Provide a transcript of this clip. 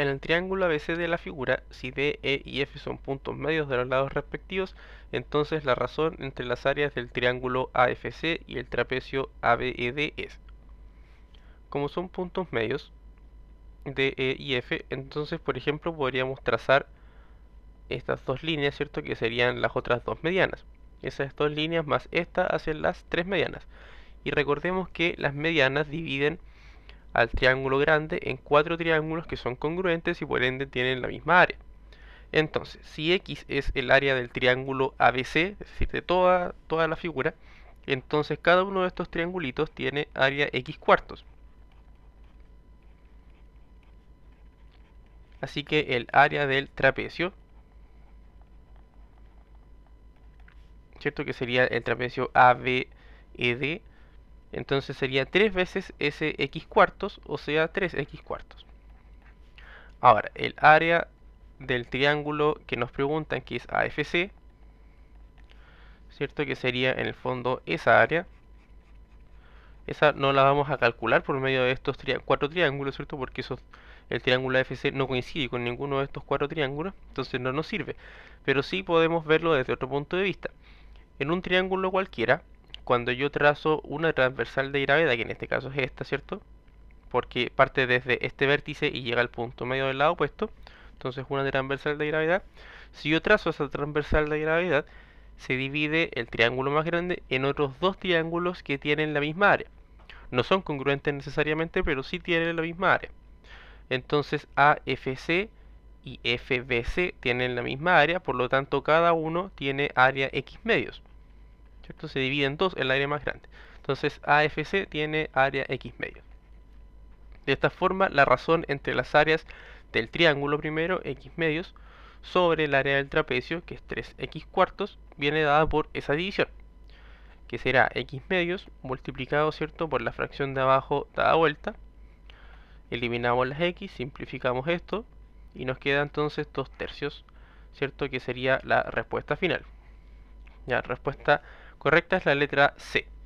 En el triángulo ABC de la figura, si D, E y F son puntos medios de los lados respectivos, entonces la razón entre las áreas del triángulo AFC y el trapecio ABED es. Como son puntos medios, D, E y F, entonces por ejemplo podríamos trazar estas dos líneas, ¿cierto? Que serían las otras dos medianas. Esas dos líneas más esta hacen las tres medianas. Y recordemos que las medianas dividen al triángulo grande en cuatro triángulos que son congruentes y por ende tienen la misma área. Entonces, si X es el área del triángulo ABC, es decir, de toda, toda la figura, entonces cada uno de estos triangulitos tiene área X cuartos. Así que el área del trapecio, ¿cierto? Que sería el trapecio ABED, entonces sería 3 veces ese x cuartos, o sea 3x cuartos. Ahora, el área del triángulo que nos preguntan, que es AFC, ¿cierto? Que sería en el fondo esa área. Esa no la vamos a calcular por medio de estos cuatro triángulos, ¿cierto? Porque el triángulo AFC no coincide con ninguno de estos cuatro triángulos, entonces no nos sirve. Pero sí podemos verlo desde otro punto de vista. En un triángulo cualquiera, cuando yo trazo una transversal de gravedad, que en este caso es esta, ¿cierto? Porque parte desde este vértice y llega al punto medio del lado opuesto, entonces una transversal de gravedad. Si yo trazo esa transversal de gravedad, se divide el triángulo más grande en otros dos triángulos que tienen la misma área. No son congruentes necesariamente, pero sí tienen la misma área. Entonces AFC y FBC tienen la misma área, por lo tanto cada uno tiene área X medios. Se divide en dos el área más grande. Entonces AFC tiene área X medio. De esta forma, la razón entre las áreas del triángulo primero, X medios, sobre el área del trapecio, que es 3X cuartos, viene dada por esa división, que será X medios multiplicado, ¿cierto?, por la fracción de abajo dada vuelta. Eliminamos las X, simplificamos esto, y nos queda entonces 2 tercios, ¿cierto?, que sería la respuesta final. Ya, respuesta Correcta es la letra C.